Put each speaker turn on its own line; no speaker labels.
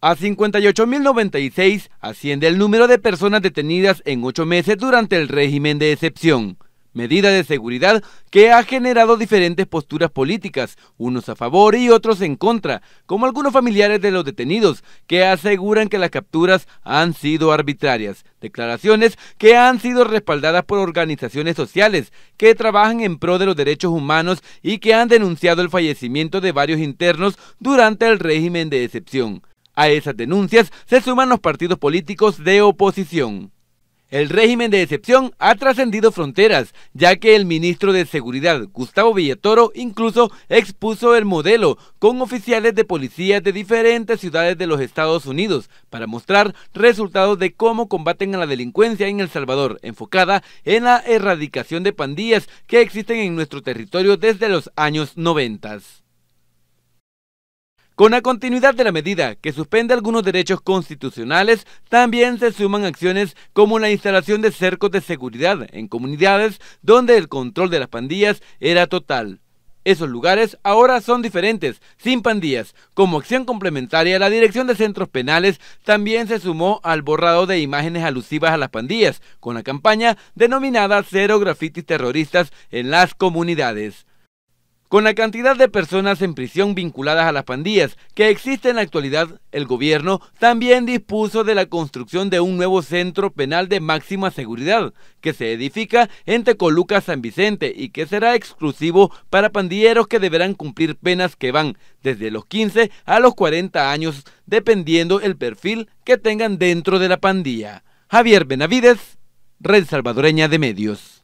A 58.096 asciende el número de personas detenidas en ocho meses durante el régimen de excepción, medida de seguridad que ha generado diferentes posturas políticas, unos a favor y otros en contra, como algunos familiares de los detenidos que aseguran que las capturas han sido arbitrarias, declaraciones que han sido respaldadas por organizaciones sociales que trabajan en pro de los derechos humanos y que han denunciado el fallecimiento de varios internos durante el régimen de excepción. A esas denuncias se suman los partidos políticos de oposición. El régimen de excepción ha trascendido fronteras, ya que el ministro de Seguridad, Gustavo Villatoro, incluso expuso el modelo con oficiales de policía de diferentes ciudades de los Estados Unidos para mostrar resultados de cómo combaten a la delincuencia en El Salvador, enfocada en la erradicación de pandillas que existen en nuestro territorio desde los años 90. Con la continuidad de la medida, que suspende algunos derechos constitucionales, también se suman acciones como la instalación de cercos de seguridad en comunidades donde el control de las pandillas era total. Esos lugares ahora son diferentes, sin pandillas. Como acción complementaria, la Dirección de Centros Penales también se sumó al borrado de imágenes alusivas a las pandillas, con la campaña denominada Cero Grafitis Terroristas en las comunidades. Con la cantidad de personas en prisión vinculadas a las pandillas que existe en la actualidad, el gobierno también dispuso de la construcción de un nuevo centro penal de máxima seguridad que se edifica en Tecoluca San Vicente y que será exclusivo para pandilleros que deberán cumplir penas que van desde los 15 a los 40 años dependiendo el perfil que tengan dentro de la pandilla. Javier Benavides, Red Salvadoreña de Medios.